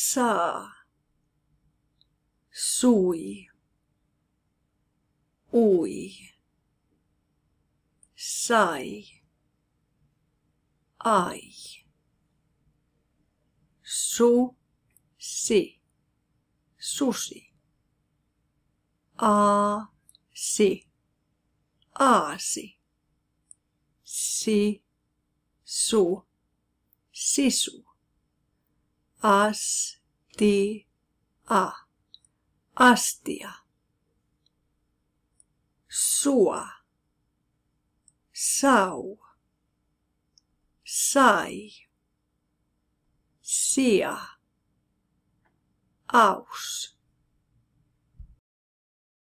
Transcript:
sa, sui, ui, sai, ai, su, si, susi, a, si, aasi, si, su, sisu. Astia. Astia. Sua. Sau. Sai. Sia. Aus.